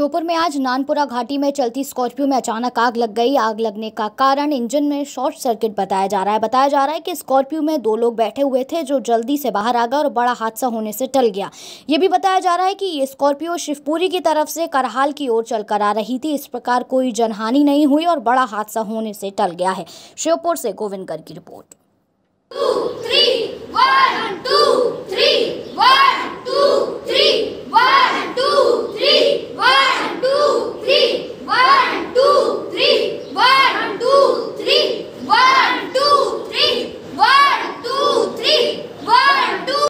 श्योपुर में आज नानपुरा घाटी में चलती स्कॉर्पियो में अचानक आग लग गई आग लगने का कारण इंजन में शॉर्ट सर्किट बताया जा रहा है बताया जा रहा है कि स्कॉर्पियो में दो लोग बैठे हुए थे जो जल्दी से बाहर आ गए और बड़ा हादसा होने से टल गया ये भी बताया जा रहा है कि ये स्कॉर्पियो शिवपुरी की तरफ से करहाल की ओर चलकर आ रही थी इस प्रकार कोई जनहानि नहीं हुई और बड़ा हादसा होने से टल गया है श्योपुर से गोविंद गर्ग की रिपोर्ट